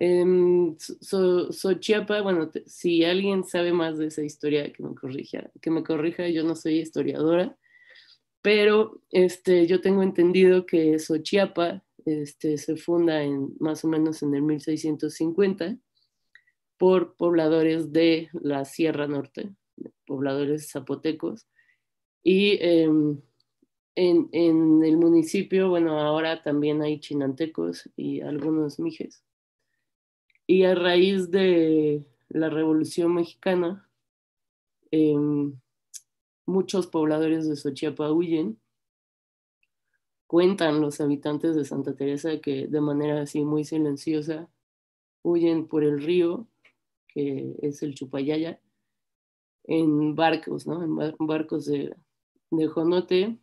Em, Xochiapa so, Chiapa, bueno, si alguien sabe más de esa historia, que me corrija, que me corrija, yo no soy historiadora, pero este, yo tengo entendido que Sochiapa este, se funda en, más o menos en el 1650 por pobladores de la Sierra Norte, pobladores zapotecos, y em, en, en el municipio, bueno, ahora también hay chinantecos y algunos mijes y a raíz de la Revolución Mexicana, em, muchos pobladores de Sochiapa huyen. Cuentan los habitantes de Santa Teresa que de manera así muy silenciosa huyen por el río, que es el Chupayaya, en barcos, ¿no? En barcos de, de Jonote.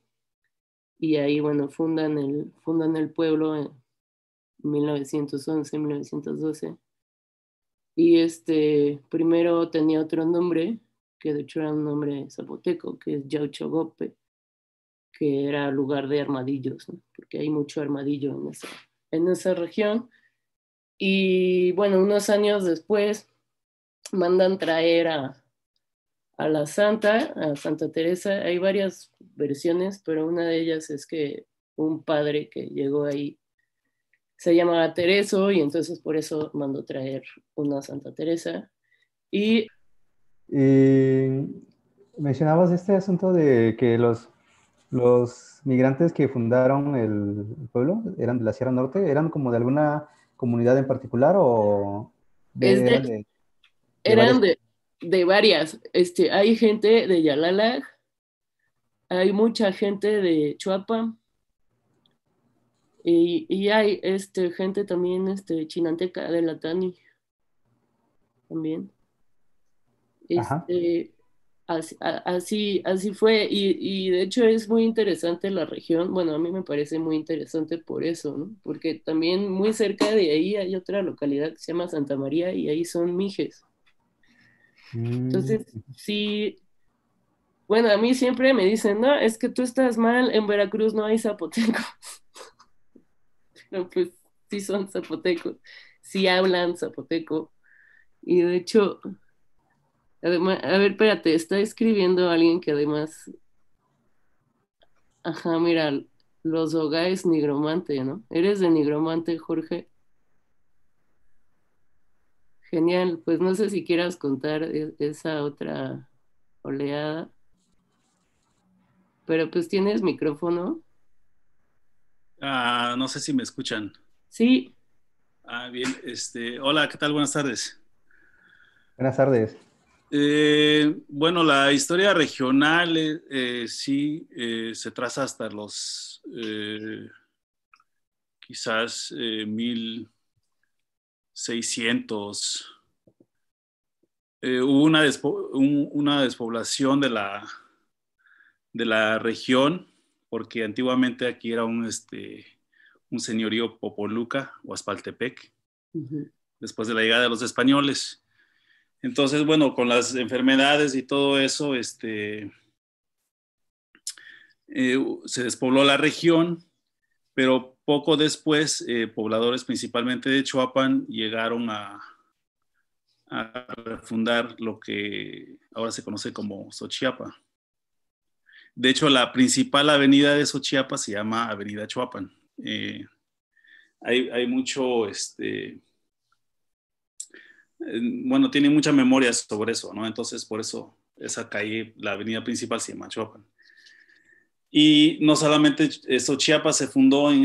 Y ahí, bueno, fundan el, fundan el pueblo en 1911, 1912 y este, primero tenía otro nombre, que de hecho era un nombre zapoteco, que es Gope, que era lugar de armadillos, porque hay mucho armadillo en esa, en esa región. Y bueno, unos años después mandan traer a, a la Santa, a Santa Teresa. Hay varias versiones, pero una de ellas es que un padre que llegó ahí se llama Tereso y entonces por eso mandó traer una Santa Teresa. Y, eh, mencionabas este asunto de que los, los migrantes que fundaron el pueblo eran de la Sierra Norte, ¿eran como de alguna comunidad en particular o...? eran, de, varias? Este, hay gente de Yalala, hay mucha gente de Chuapa, y, hay este, gente también este, chinanteca de la TANI. También. Este, así, así, fue. Y, y, de hecho es muy interesante la región. Bueno, a mí me parece muy interesante por eso, ¿no? Porque también muy cerca de ahí hay otra localidad que se llama Santa María y ahí son mijes. Mm. Entonces, sí, bueno, a mí siempre me dicen, no, es que tú estás mal, en Veracruz no hay zapotecos pero pues sí son zapotecos, sí hablan zapoteco. Y de hecho, a ver, espérate, está escribiendo alguien que además, ajá, mira, los hogares nigromante, ¿no? ¿Eres de nigromante, Jorge? Genial, pues no sé si quieras contar e-, esa otra oleada. Pero pues tienes micrófono. Ah, no sé si me escuchan. Sí. Ah, bien. Este, hola, ¿qué tal? Buenas tardes. Buenas tardes. Eh, bueno, la historia regional eh, eh, sí se traza hasta los quizás mil seiscientos. hubo una, una, despoblación de la, de la región porque antiguamente aquí era un, este, un señorío Popoluca o Aspaltepec, después de la llegada de los españoles. Entonces, bueno, con las enfermedades y todo eso, este, eh, se despobló la región, pero poco después, eh, pobladores principalmente de Chuapan llegaron a, a lo que ahora se conoce como Xochiapa. De hecho, la principal avenida de Sochiapa se llama Avenida Chuapan. Eh, hay, mucho, este, bueno, tiene mucha memoria sobre eso, ¿no? Entonces, por eso esa calle, la avenida principal se llama Chuapan. Y no solamente Sochiapa se fundó eh,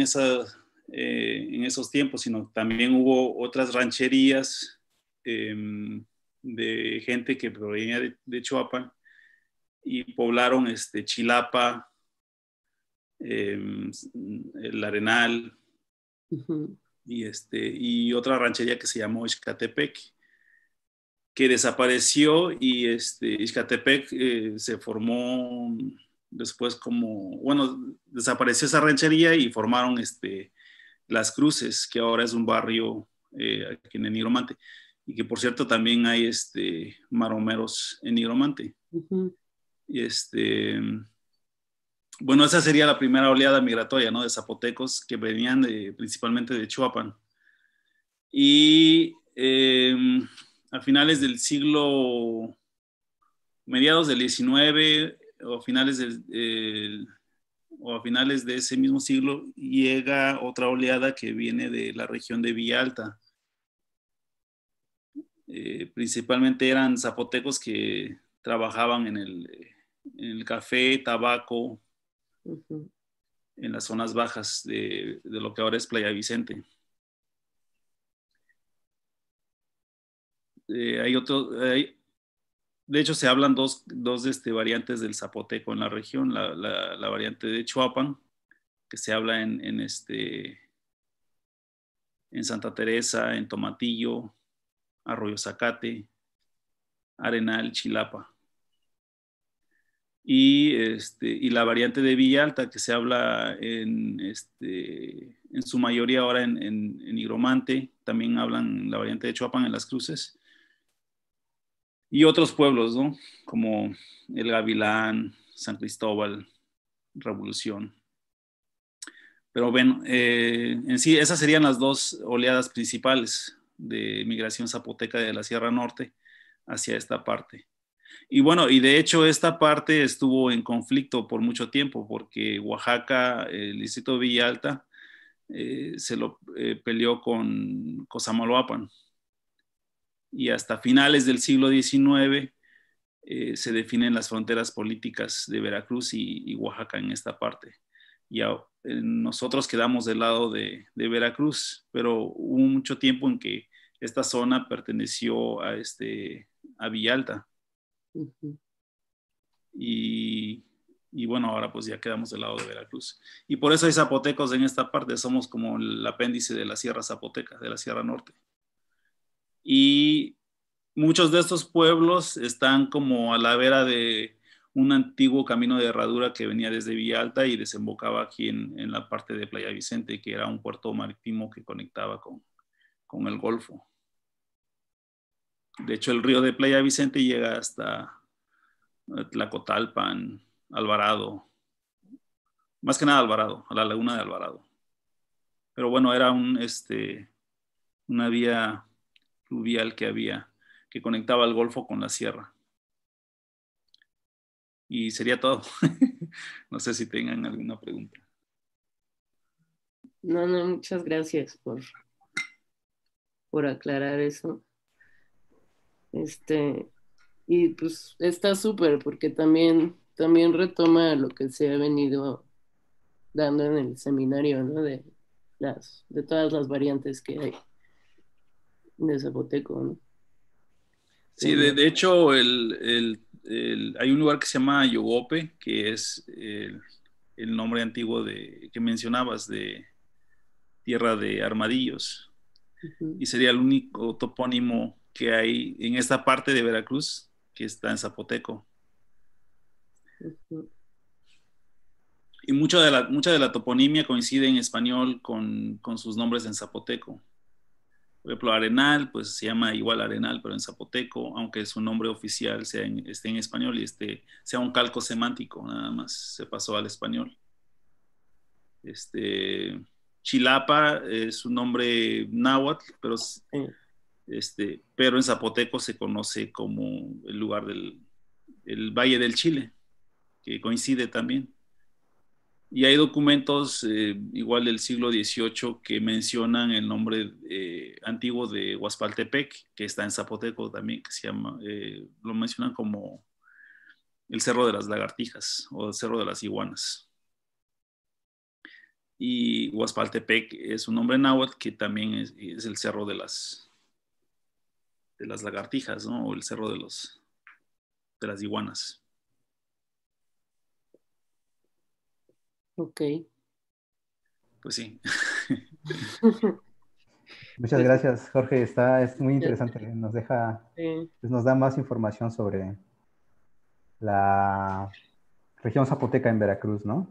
en, esos tiempos, sino también hubo otras rancherías em, de gente que provenía de, de Chuapan y poblaron este, Chilapa, em, el Arenal y, este, y otra ranchería que se llamó Ixcatepec, que desapareció y este, Ixcatepec eh, se formó después como, bueno, desapareció esa ranchería y formaron este, Las Cruces, que ahora es un barrio eh, aquí en Nigromante. Y que por cierto también hay este, maromeros en Nigromante. Este, bueno, esa sería la primera oleada migratoria, ¿no? De zapotecos que venían principalmente de Chuapan. Y em, a finales del siglo, mediados del XIX o finales o a finales de ese mismo siglo llega otra oleada que viene de la región de Villalta Alta. Eh, principalmente eran zapotecos que trabajaban en el en el café, tabaco, en las zonas bajas de, lo que ahora es Playa Vicente. Eh, hay otro, de hecho se hablan dos, dos este, variantes del zapoteco en la región, la, variante de Chuapan, que se habla en, este, en Santa Teresa, en Tomatillo, Arroyo Zacate, Arenal, Chilapa y, este, y la variante de Villa Alta que se habla en, este, en su mayoría ahora en, en, también hablan la variante de Chuapan en las cruces y otros pueblos, ¿no? Como el Gavilán, San Cristóbal, Revolución. Pero bueno, eh, en sí, esas serían las dos oleadas principales de migración zapoteca de la Sierra Norte hacia esta parte. Y bueno, y de hecho esta parte estuvo en conflicto por mucho tiempo, porque Oaxaca, el distrito de Villalta, eh, se lo eh, peleó con Cosamaloapan. Y hasta finales del siglo XIX eh, se definen las fronteras políticas de Veracruz y, Oaxaca en esta parte. Y nosotros quedamos del lado de, Veracruz, pero hubo mucho tiempo en que esta zona perteneció a, este, a Villalta y, bueno, ahora pues ya quedamos del lado de Veracruz. Y por eso hay zapotecos en esta parte, somos como el apéndice de la Sierra Zapoteca, de la Sierra Norte. Y muchos de estos pueblos están como a la vera de un antiguo camino de herradura que venía desde Villa Alta y desembocaba aquí en, la parte de Playa Vicente, que era un puerto marítimo que conectaba con el Golfo. De hecho, el río de Playa Vicente llega hasta Tlacotalpan, Alvarado, más que nada Alvarado, a la laguna de Alvarado. Pero bueno, era un, este, una vía fluvial que había que conectaba el golfo con la sierra. Y sería todo. no sé si tengan alguna pregunta. No, no, muchas gracias por, por aclarar eso. Este, y pues está súper porque también, también retoma lo que se ha venido dando en el seminario, De, las, de todas las variantes que hay de Zapoteco, Sí, de, hecho, hay un lugar que se llama Yogope, que es el, nombre antiguo de, que mencionabas, de Tierra de Armadillos. Y sería el único topónimo que hay en esta parte de Veracruz, que está en Zapoteco. Y mucho de la, mucha de la toponimia coincide en español con, con, sus nombres en zapoteco. Por ejemplo, Arenal, pues se llama igual Arenal, pero en zapoteco, aunque su nombre oficial sea esté en español y este, sea un calco semántico, nada más se pasó al español. Este, Chilapa es un nombre náhuatl, pero este, pero en zapoteco se conoce como el lugar del Valle del Chile, que coincide también. Y hay documentos eh, igual del siglo XVIII que mencionan el nombre eh, antiguo de Huaspaltepec, que está en Zapoteco también, que se llama, eh, lo mencionan como el Cerro de las Lagartijas o el Cerro de las Iguanas. Y Huaspaltepec es un nombre náhuatl que también es el Cerro de las, de las lagartijas, ¿no? O el cerro de, los, de las iguanas. Ok. Pues sí. Muchas gracias, Jorge. Está, es muy interesante. ¿eh? Nos deja, pues nos da más información sobre la región zapoteca en Veracruz, ¿no?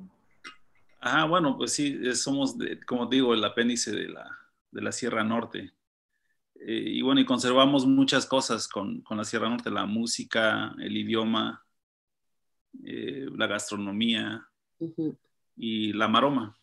Ah, bueno, pues sí, eh, somos, como digo, el apéndice de la, de la Sierra Norte. Eh, y bueno, y conservamos muchas cosas con, la Sierra Norte, la música, el idioma, eh, la gastronomía y la maroma.